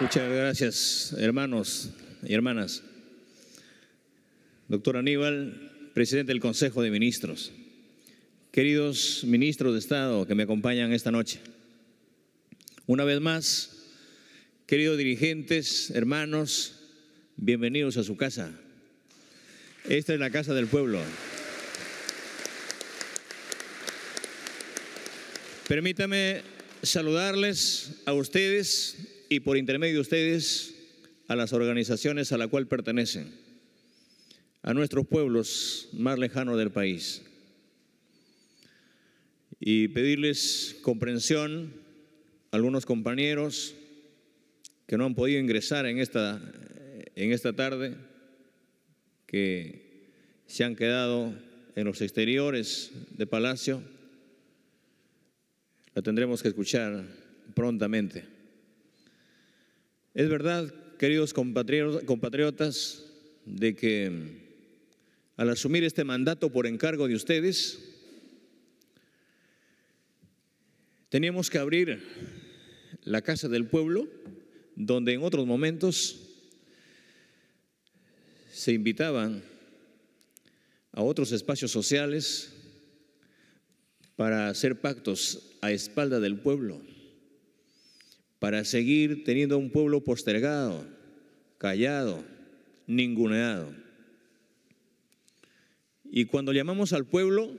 Muchas gracias, hermanos y hermanas. Doctor Aníbal, presidente del Consejo de Ministros. Queridos ministros de Estado que me acompañan esta noche. Una vez más, queridos dirigentes, hermanos, bienvenidos a su casa. Esta es la casa del pueblo. Permítame saludarles a ustedes y por intermedio de ustedes a las organizaciones a la cual pertenecen, a nuestros pueblos más lejanos del país. Y pedirles comprensión a algunos compañeros que no han podido ingresar en esta, en esta tarde, que se han quedado en los exteriores de Palacio. La tendremos que escuchar prontamente. Es verdad, queridos compatriotas, de que al asumir este mandato por encargo de ustedes, teníamos que abrir la Casa del Pueblo, donde en otros momentos se invitaban a otros espacios sociales para hacer pactos a espalda del pueblo para seguir teniendo un pueblo postergado, callado, ninguneado. Y cuando llamamos al pueblo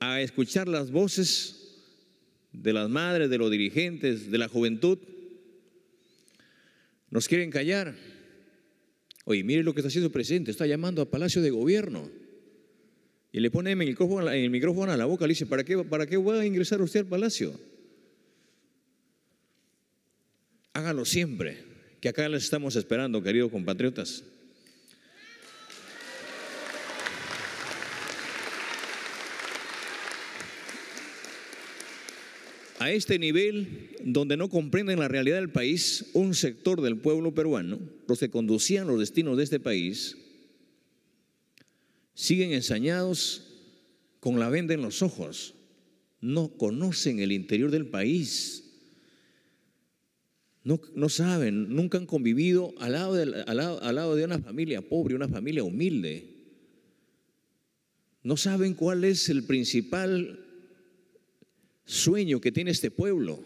a escuchar las voces de las madres, de los dirigentes, de la juventud, nos quieren callar. Oye, mire lo que está haciendo el presidente, está llamando a Palacio de Gobierno. Y le pone el micrófono, el micrófono a la boca, le dice, ¿para qué, ¿para qué va a ingresar usted al Palacio? Hágalo siempre, que acá les estamos esperando, queridos compatriotas. A este nivel, donde no comprenden la realidad del país, un sector del pueblo peruano, los que conducían los destinos de este país, siguen ensañados con la venda en los ojos, no conocen el interior del país, no, saben, nunca han convivido al lado, de, de una familia pobre, una familia humilde. No saben cuál es el principal sueño que tiene este pueblo.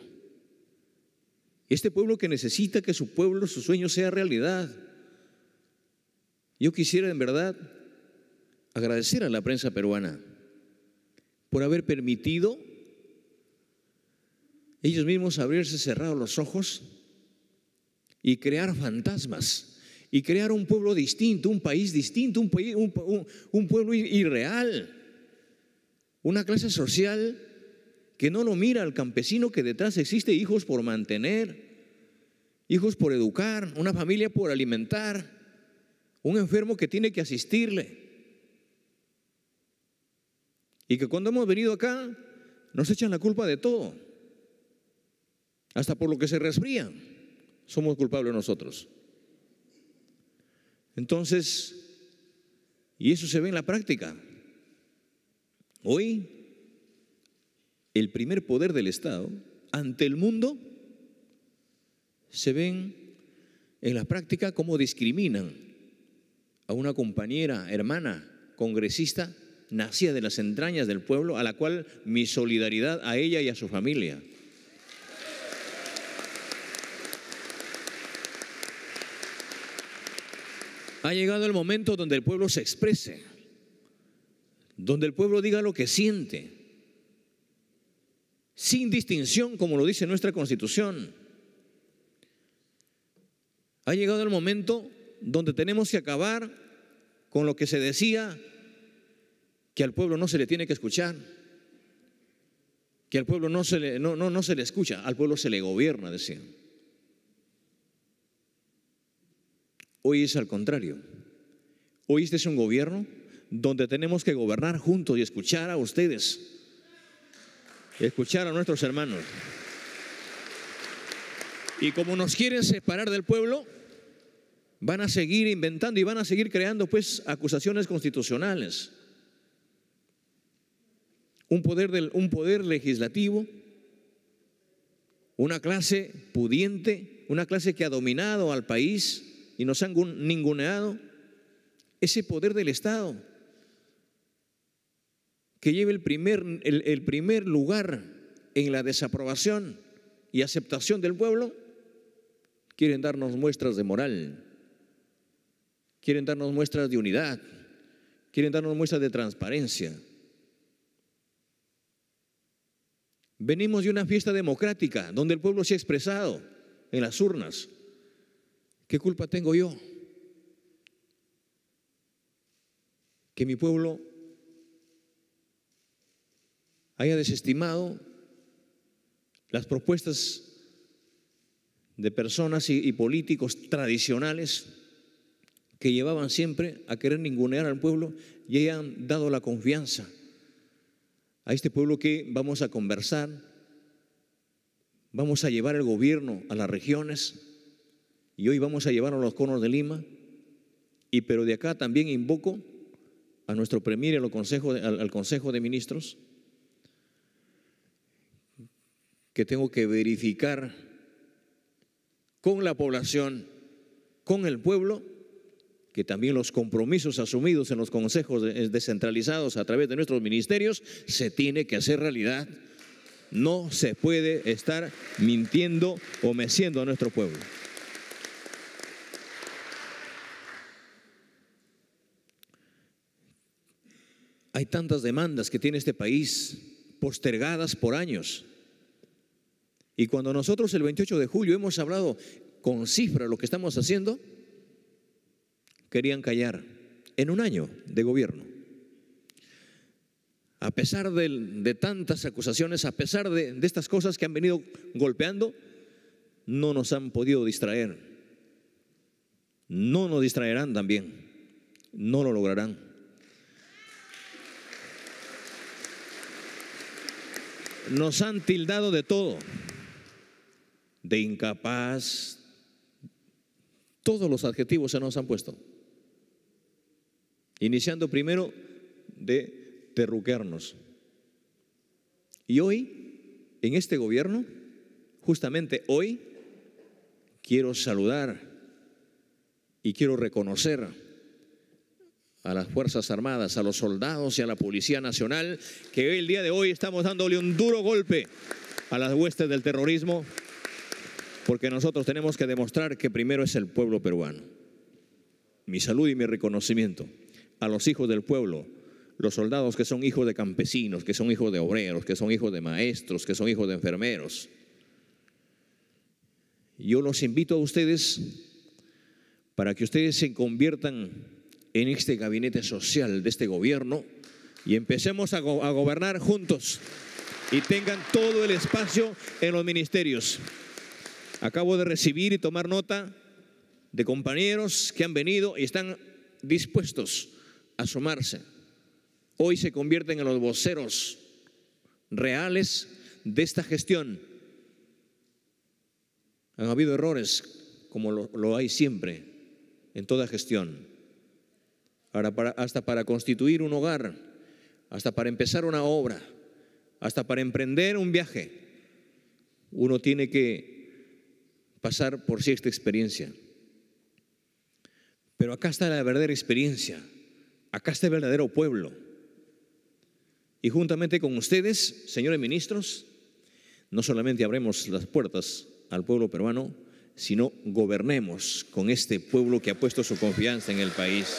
Este pueblo que necesita que su pueblo, su sueño sea realidad. Yo quisiera en verdad agradecer a la prensa peruana por haber permitido ellos mismos abrirse cerrado los ojos y crear fantasmas y crear un pueblo distinto, un país distinto, un, pueblo irreal, una clase social que no lo mira al campesino que detrás existe hijos por mantener, hijos por educar, una familia por alimentar, un enfermo que tiene que asistirle. Y que cuando hemos venido acá nos echan la culpa de todo, hasta por lo que se resfrían somos culpables nosotros. Entonces, y eso se ve en la práctica. Hoy, el primer poder del Estado ante el mundo se ven en la práctica cómo discriminan a una compañera, hermana, congresista, nacida de las entrañas del pueblo, a la cual mi solidaridad a ella y a su familia. Ha llegado el momento donde el pueblo se exprese, donde el pueblo diga lo que siente, sin distinción, como lo dice nuestra constitución. Ha llegado el momento donde tenemos que acabar con lo que se decía, que al pueblo no se le tiene que escuchar, que al pueblo no se le, no, no, se le escucha, al pueblo se le gobierna, decía. Hoy es al contrario. Hoy este es un gobierno donde tenemos que gobernar juntos y escuchar a ustedes, escuchar a nuestros hermanos. Y como nos quieren separar del pueblo, van a seguir inventando y van a seguir creando pues acusaciones constitucionales. Un poder, un poder legislativo, una clase pudiente, una clase que ha dominado al país y nos han ninguneado ese poder del Estado que lleva el primer, el primer lugar en la desaprobación y aceptación del pueblo, quieren darnos muestras de moral, quieren darnos muestras de unidad, quieren darnos muestras de transparencia. Venimos de una fiesta democrática donde el pueblo se ha expresado en las urnas. ¿Qué culpa tengo yo? Que mi pueblo haya desestimado las propuestas de personas y, políticos tradicionales que llevaban siempre a querer ningunear al pueblo y hayan dado la confianza a este pueblo que vamos a conversar, vamos a llevar el gobierno a las regiones, y hoy vamos a llevar a los conos de Lima. Y pero de acá también invoco a nuestro premier y al consejo, al consejo de Ministros que tengo que verificar con la población, con el pueblo, que también los compromisos asumidos en los consejos descentralizados a través de nuestros ministerios se tiene que hacer realidad. No se puede estar mintiendo o meciendo a nuestro pueblo. Hay tantas demandas que tiene este país postergadas por años. Y cuando nosotros el 28 de julio hemos hablado con cifra lo que estamos haciendo, querían callar en un año de gobierno. A pesar de, tantas acusaciones, a pesar de estas cosas que han venido golpeando, no nos han podido distraer. No nos distraerán también. No lo lograrán. nos han tildado de todo, de incapaz, todos los adjetivos se nos han puesto. Iniciando primero de terruquearnos. Y hoy, en este gobierno, justamente hoy, quiero saludar y quiero reconocer a las Fuerzas Armadas, a los soldados y a la Policía Nacional, que hoy, el día de hoy estamos dándole un duro golpe a las huestes del terrorismo, porque nosotros tenemos que demostrar que primero es el pueblo peruano. Mi salud y mi reconocimiento a los hijos del pueblo, los soldados que son hijos de campesinos, que son hijos de obreros, que son hijos de maestros, que son hijos de enfermeros. Yo los invito a ustedes para que ustedes se conviertan en este gabinete social de este gobierno y empecemos a, gobernar juntos y tengan todo el espacio en los ministerios. Acabo de recibir y tomar nota de compañeros que han venido y están dispuestos a sumarse. Hoy se convierten en los voceros reales de esta gestión. Han habido errores, como lo hay siempre en toda gestión hasta para constituir un hogar, hasta para empezar una obra, hasta para emprender un viaje, uno tiene que pasar por esta experiencia. Pero acá está la verdadera experiencia, acá está el verdadero pueblo. Y juntamente con ustedes, señores ministros, no solamente abremos las puertas al pueblo peruano, sino gobernemos con este pueblo que ha puesto su confianza en el país.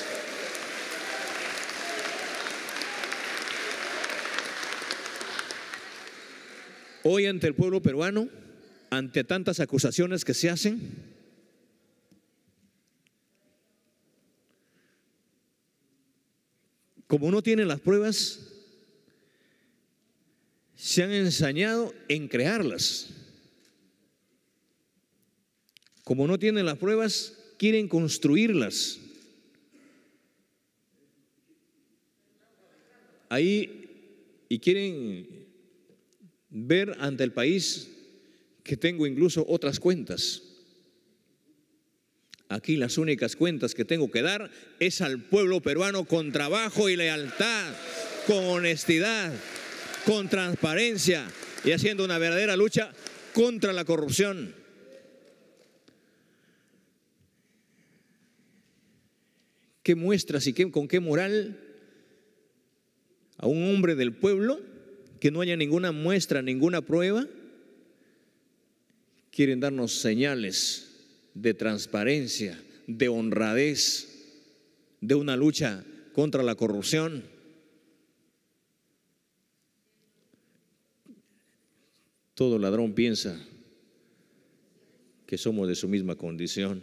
Hoy ante el pueblo peruano, ante tantas acusaciones que se hacen, como no tienen las pruebas, se han ensañado en crearlas. Como no tienen las pruebas, quieren construirlas. Ahí, y quieren ver ante el país que tengo incluso otras cuentas. Aquí las únicas cuentas que tengo que dar es al pueblo peruano con trabajo y lealtad, con honestidad, con transparencia y haciendo una verdadera lucha contra la corrupción. ¿Qué muestras y con qué moral a un hombre del pueblo que no haya ninguna muestra, ninguna prueba, quieren darnos señales de transparencia, de honradez, de una lucha contra la corrupción. Todo ladrón piensa que somos de su misma condición.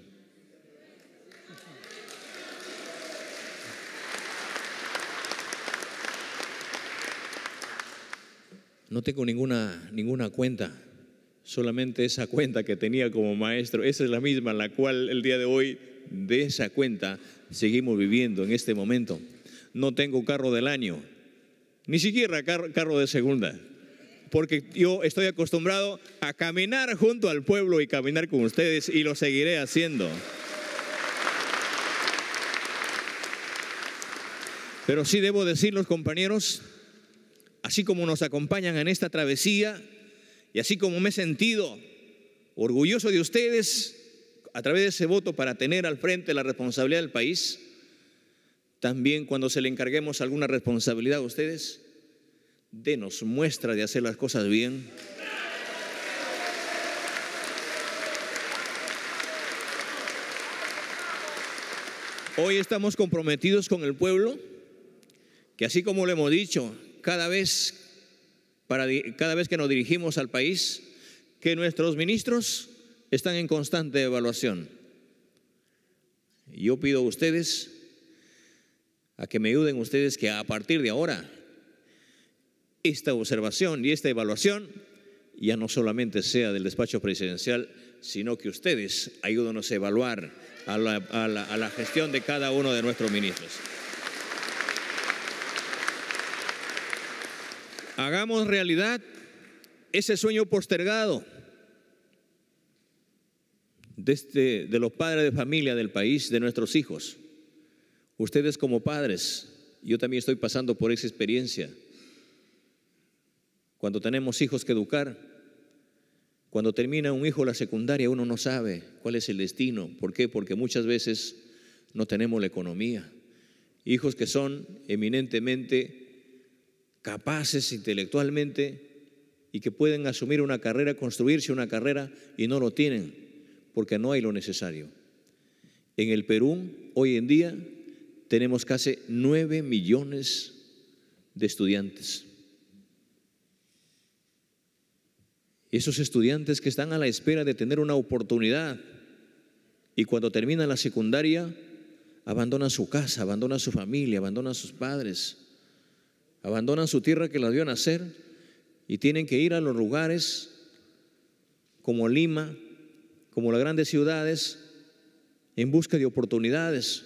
No tengo ninguna, ninguna cuenta, solamente esa cuenta que tenía como maestro, esa es la misma la cual el día de hoy de esa cuenta seguimos viviendo en este momento. No tengo carro del año, ni siquiera carro, de segunda, porque yo estoy acostumbrado a caminar junto al pueblo y caminar con ustedes y lo seguiré haciendo. Pero sí debo decir los compañeros, así como nos acompañan en esta travesía y así como me he sentido orgulloso de ustedes a través de ese voto para tener al frente la responsabilidad del país, también cuando se le encarguemos alguna responsabilidad a ustedes, denos muestra de hacer las cosas bien. Hoy estamos comprometidos con el pueblo, que así como le hemos dicho, cada vez, cada vez que nos dirigimos al país que nuestros ministros están en constante evaluación. Yo pido a ustedes, a que me ayuden ustedes, que a partir de ahora esta observación y esta evaluación ya no solamente sea del despacho presidencial, sino que ustedes ayúdenos a evaluar a la gestión de cada uno de nuestros ministros. Hagamos realidad ese sueño postergado de, este, de los padres de familia del país, de nuestros hijos. Ustedes como padres, yo también estoy pasando por esa experiencia. Cuando tenemos hijos que educar, cuando termina un hijo la secundaria, uno no sabe cuál es el destino. ¿Por qué? Porque muchas veces no tenemos la economía. Hijos que son eminentemente capaces intelectualmente y que pueden asumir una carrera, construirse una carrera y no lo tienen porque no hay lo necesario. En el Perú, hoy en día, tenemos casi 9 millones de estudiantes. Esos estudiantes que están a la espera de tener una oportunidad y cuando terminan la secundaria, abandonan su casa, abandonan su familia, abandonan sus padres abandonan su tierra que la dio nacer y tienen que ir a los lugares como Lima, como las grandes ciudades, en busca de oportunidades,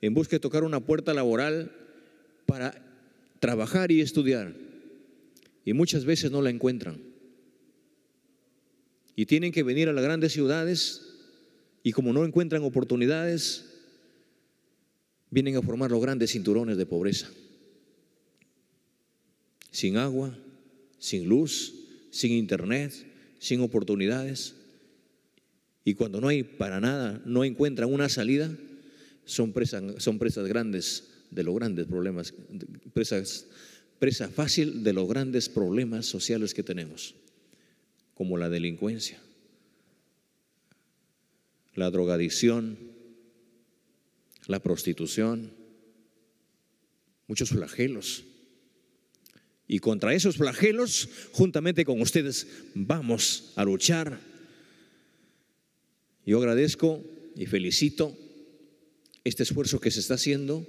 en busca de tocar una puerta laboral para trabajar y estudiar. Y muchas veces no la encuentran. Y tienen que venir a las grandes ciudades y como no encuentran oportunidades, vienen a formar los grandes cinturones de pobreza sin agua, sin luz, sin internet, sin oportunidades. Y cuando no hay para nada, no encuentran una salida, son presas, son presas grandes de los grandes problemas, presas, presa fácil de los grandes problemas sociales que tenemos, como la delincuencia, la drogadicción, la prostitución, muchos flagelos y contra esos flagelos, juntamente con ustedes, vamos a luchar. Yo agradezco y felicito este esfuerzo que se está haciendo.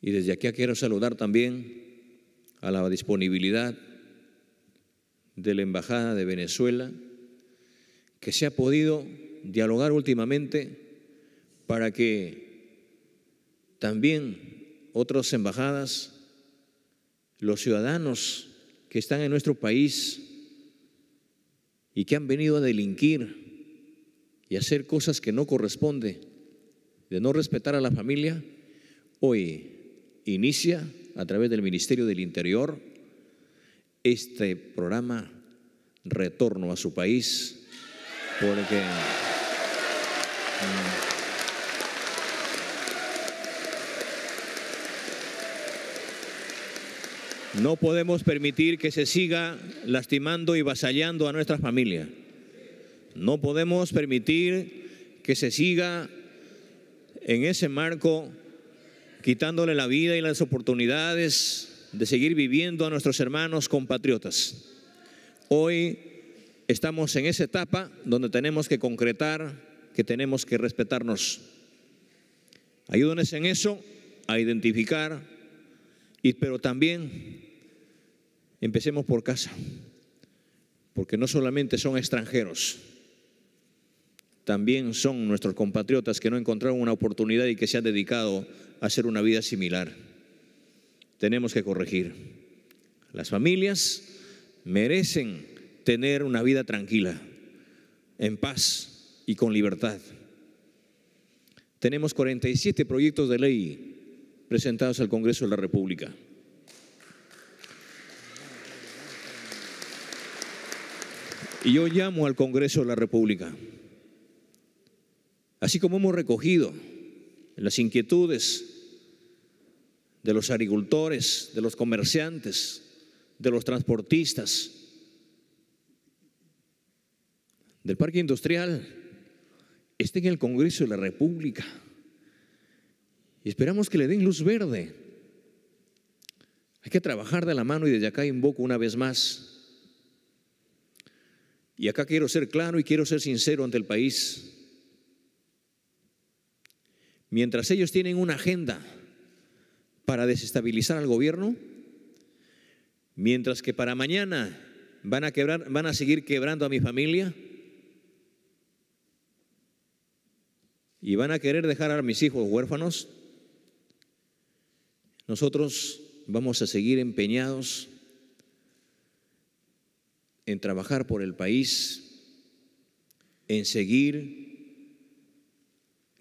Y desde aquí quiero saludar también a la disponibilidad de la Embajada de Venezuela, que se ha podido dialogar últimamente para que también otras embajadas los ciudadanos que están en nuestro país y que han venido a delinquir y hacer cosas que no corresponde, de no respetar a la familia, hoy inicia a través del Ministerio del Interior este programa Retorno a su país, mm, No podemos permitir que se siga lastimando y vasallando a nuestra familia. No podemos permitir que se siga en ese marco quitándole la vida y las oportunidades de seguir viviendo a nuestros hermanos compatriotas. Hoy estamos en esa etapa donde tenemos que concretar que tenemos que respetarnos. Ayúdenos en eso a identificar y, pero también empecemos por casa, porque no solamente son extranjeros, también son nuestros compatriotas que no encontraron una oportunidad y que se han dedicado a hacer una vida similar. Tenemos que corregir. Las familias merecen tener una vida tranquila, en paz y con libertad. Tenemos 47 proyectos de ley presentados al Congreso de la República. Y yo llamo al Congreso de la República, así como hemos recogido las inquietudes de los agricultores, de los comerciantes, de los transportistas, del parque industrial, esté en el Congreso de la República y esperamos que le den luz verde. Hay que trabajar de la mano y desde acá invoco una vez más. Y acá quiero ser claro y quiero ser sincero ante el país. Mientras ellos tienen una agenda para desestabilizar al gobierno, mientras que para mañana van a quebrar, van a seguir quebrando a mi familia y van a querer dejar a mis hijos huérfanos, nosotros vamos a seguir empeñados en trabajar por el país, en seguir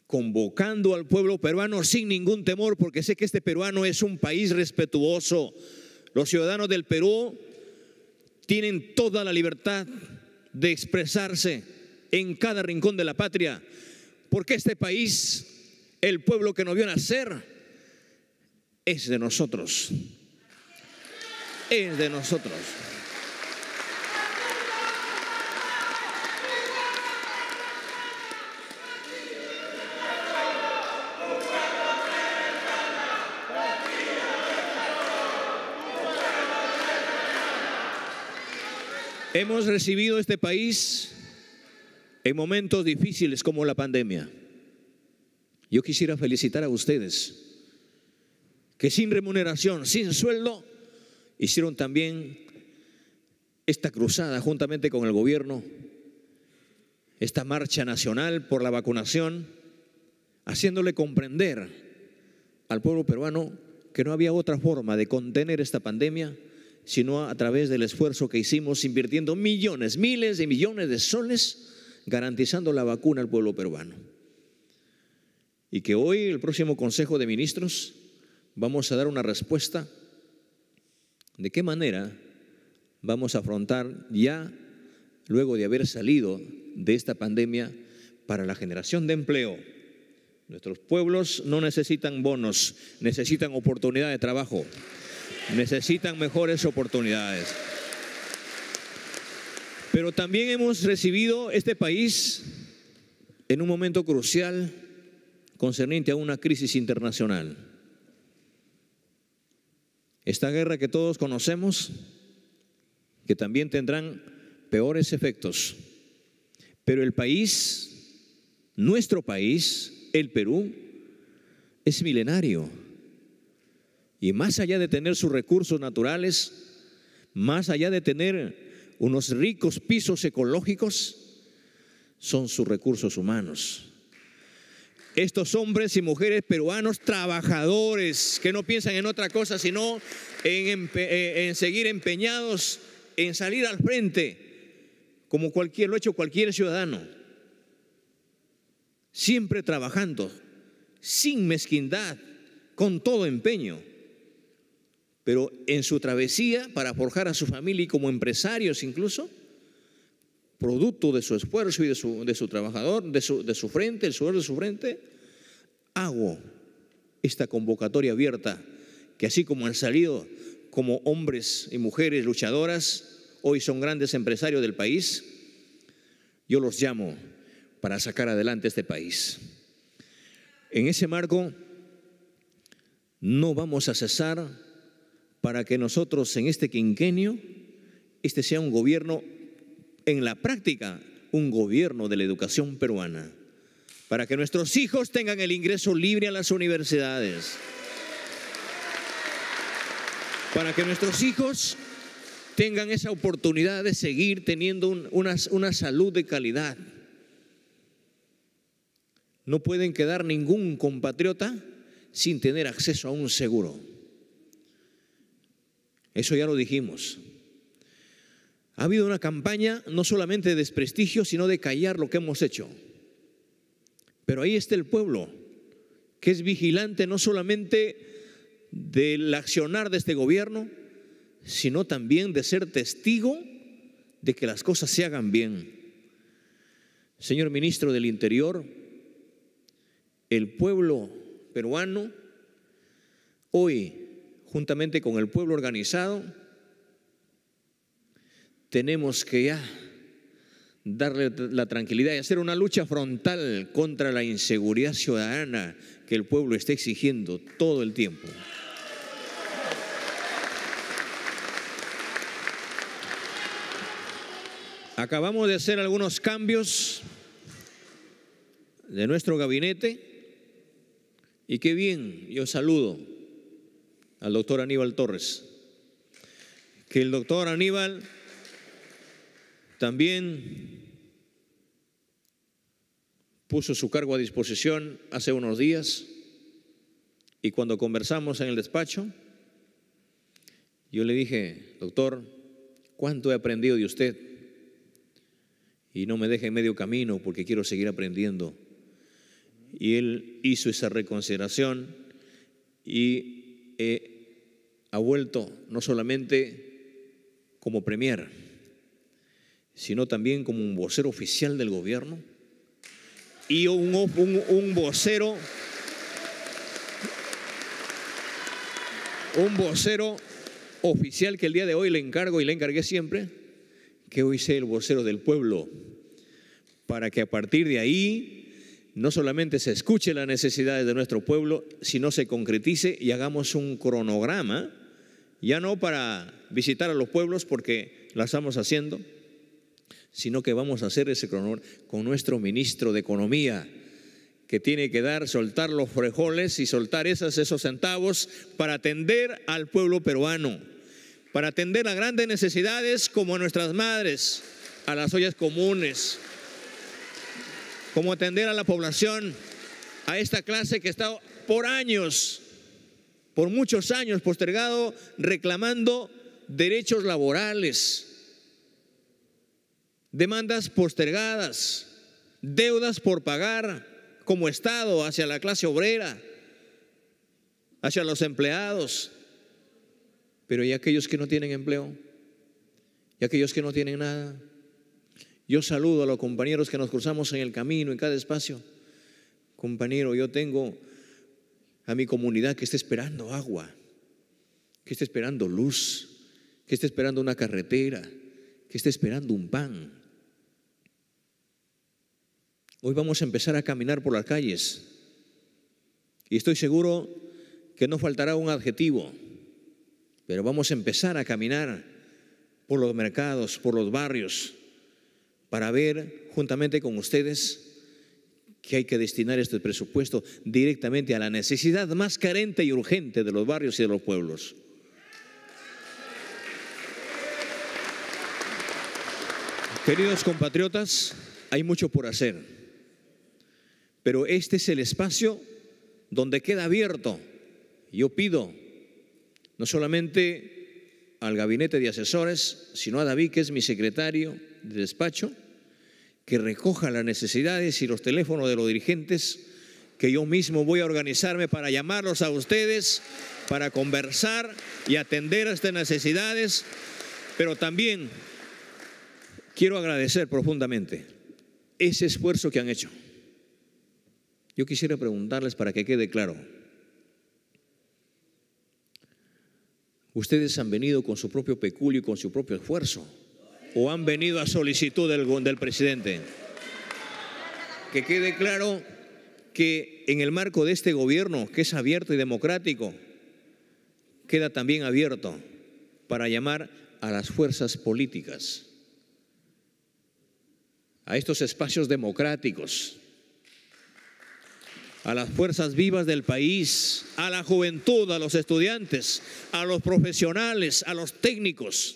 convocando al pueblo peruano sin ningún temor, porque sé que este peruano es un país respetuoso. Los ciudadanos del Perú tienen toda la libertad de expresarse en cada rincón de la patria, porque este país, el pueblo que nos vio nacer, es de nosotros. Es de nosotros. Hemos recibido este país en momentos difíciles como la pandemia. Yo quisiera felicitar a ustedes que sin remuneración, sin sueldo, hicieron también esta cruzada juntamente con el gobierno, esta marcha nacional por la vacunación, haciéndole comprender al pueblo peruano que no había otra forma de contener esta pandemia sino a través del esfuerzo que hicimos invirtiendo millones, miles de millones de soles garantizando la vacuna al pueblo peruano. Y que hoy el próximo Consejo de Ministros vamos a dar una respuesta? ¿De qué manera vamos a afrontar ya, luego de haber salido de esta pandemia, para la generación de empleo? Nuestros pueblos no necesitan bonos, necesitan oportunidad de trabajo, necesitan mejores oportunidades. Pero también hemos recibido este país en un momento crucial concerniente a una crisis internacional esta guerra que todos conocemos, que también tendrán peores efectos. Pero el país, nuestro país, el Perú, es milenario. Y más allá de tener sus recursos naturales, más allá de tener unos ricos pisos ecológicos, son sus recursos humanos estos hombres y mujeres peruanos trabajadores que no piensan en otra cosa sino eh, en, seguir empeñados en salir al frente, como cualquier, lo ha hecho cualquier ciudadano. Siempre trabajando, sin mezquindad, con todo empeño. Pero en su travesía para forjar a su familia y como empresarios incluso, producto de su esfuerzo y de su, de su trabajador, de su, de su frente, el sudor de su frente, hago esta convocatoria abierta, que así como han salido como hombres y mujeres luchadoras, hoy son grandes empresarios del país, yo los llamo para sacar adelante este país. En ese marco, no vamos a cesar para que nosotros en este quinquenio, este sea un gobierno en la práctica un gobierno de la educación peruana para que nuestros hijos tengan el ingreso libre a las universidades, para que nuestros hijos tengan esa oportunidad de seguir teniendo una salud de calidad. No pueden quedar ningún compatriota sin tener acceso a un seguro. Eso ya lo dijimos. Ha habido una campaña no solamente de desprestigio, sino de callar lo que hemos hecho. Pero ahí está el pueblo, que es vigilante no solamente del accionar de este gobierno, sino también de ser testigo de que las cosas se hagan bien. Señor ministro del Interior, el pueblo peruano, hoy, juntamente con el pueblo organizado, tenemos que ya darle la tranquilidad y hacer una lucha frontal contra la inseguridad ciudadana que el pueblo está exigiendo todo el tiempo. Acabamos de hacer algunos cambios de nuestro gabinete y qué bien, yo saludo al doctor Aníbal Torres. Que el doctor Aníbal también puso su cargo a disposición hace unos días y cuando conversamos en el despacho, yo le dije, doctor, ¿cuánto he aprendido de usted? Y no me deje en medio camino porque quiero seguir aprendiendo. Y él hizo esa reconsideración y eh, ha vuelto no solamente como premier, sino también como un vocero oficial del gobierno y un, vocero un vocero oficial que el día de hoy le encargo y le encargué siempre, que hoy sea el vocero del pueblo, para que a partir de ahí no solamente se escuche las necesidades de nuestro pueblo, sino se concretice y hagamos un cronograma, ya no para visitar a los pueblos porque la estamos haciendo, sino que vamos a hacer ese cronor con nuestro ministro de Economía, que tiene que dar, soltar los frejoles y soltar esos centavos para atender al pueblo peruano, para atender a grandes necesidades como a nuestras madres, a las ollas comunes, como atender a la población, a esta clase que está por años, por muchos años postergado, reclamando derechos laborales, demandas postergadas, deudas por pagar como Estado hacia la clase obrera, hacia los empleados. Pero y aquellos que no tienen empleo, y aquellos que no tienen nada. Yo saludo a los compañeros que nos cruzamos en el camino, en cada espacio. Compañero, yo tengo a mi comunidad que está esperando agua, que está esperando luz, que está esperando una carretera, que está esperando un pan. Hoy vamos a empezar a caminar por las calles y estoy seguro que no faltará un adjetivo, pero vamos a empezar a caminar por los mercados, por los barrios, para ver juntamente con ustedes que hay que destinar este presupuesto directamente a la necesidad más carente y urgente de los barrios y de los pueblos. Queridos compatriotas, hay mucho por hacer. Pero este es el espacio donde queda abierto. Yo pido no solamente al gabinete de asesores, sino a David, que es mi secretario de despacho, que recoja las necesidades y los teléfonos de los dirigentes, que yo mismo voy a organizarme para llamarlos a ustedes, para conversar y atender a estas necesidades, pero también quiero agradecer profundamente ese esfuerzo que han hecho. Yo quisiera preguntarles para que quede claro. Ustedes han venido con su propio peculio y con su propio esfuerzo. O han venido a solicitud del, del presidente. Que quede claro que en el marco de este gobierno, que es abierto y democrático, queda también abierto para llamar a las fuerzas políticas, a estos espacios democráticos, a las fuerzas vivas del país, a la juventud, a los estudiantes, a los profesionales, a los técnicos,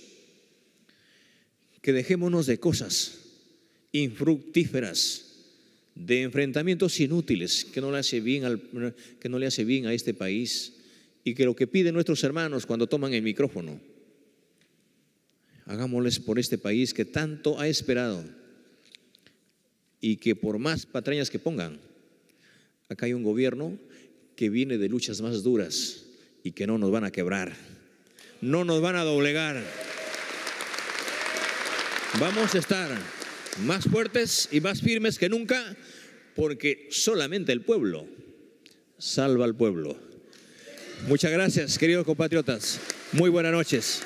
que dejémonos de cosas infructíferas, de enfrentamientos inútiles que no le hace bien, que no le hace bien a este país y que lo que piden nuestros hermanos cuando toman el micrófono, hagámosles por este país que tanto ha esperado y que por más patrañas que pongan, Acá hay un gobierno que viene de luchas más duras y que no nos van a quebrar, no nos van a doblegar. Vamos a estar más fuertes y más firmes que nunca porque solamente el pueblo salva al pueblo. Muchas gracias, queridos compatriotas. Muy buenas noches.